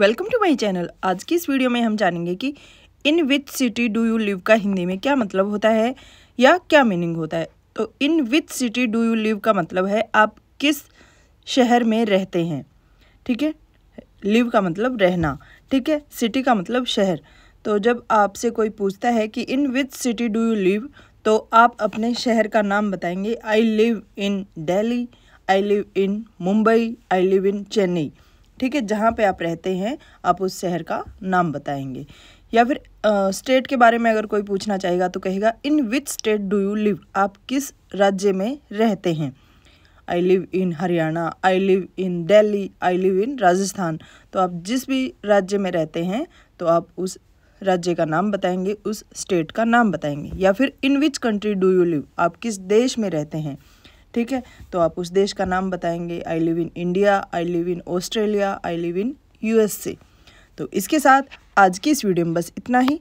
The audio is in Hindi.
वेलकम टू माई चैनल आज की इस वीडियो में हम जानेंगे कि in which city do you live का हिंदी में क्या मतलब होता है या क्या मीनिंग होता है तो in which city do you live का मतलब है आप किस शहर में रहते हैं ठीक है लिव का मतलब रहना ठीक है सिटी का मतलब शहर तो जब आपसे कोई पूछता है कि in which city do you live तो आप अपने शहर का नाम बताएंगे I live in Delhi I live in Mumbai I live in Chennai ठीक है जहाँ पे आप रहते हैं आप उस शहर का नाम बताएंगे या फिर स्टेट uh, के बारे में अगर कोई पूछना चाहेगा तो कहेगा in which state do you live आप किस राज्य में रहते हैं I live in Haryana I live in Delhi I live in Rajasthan तो आप जिस भी राज्य में रहते हैं तो आप उस राज्य का नाम बताएंगे उस स्टेट का नाम बताएंगे या फिर in which country do you live आप किस देश में रहते हैं ठीक है तो आप उस देश का नाम बताएंगे I live in India I live in Australia I live in USA तो इसके साथ आज की इस वीडियो में बस इतना ही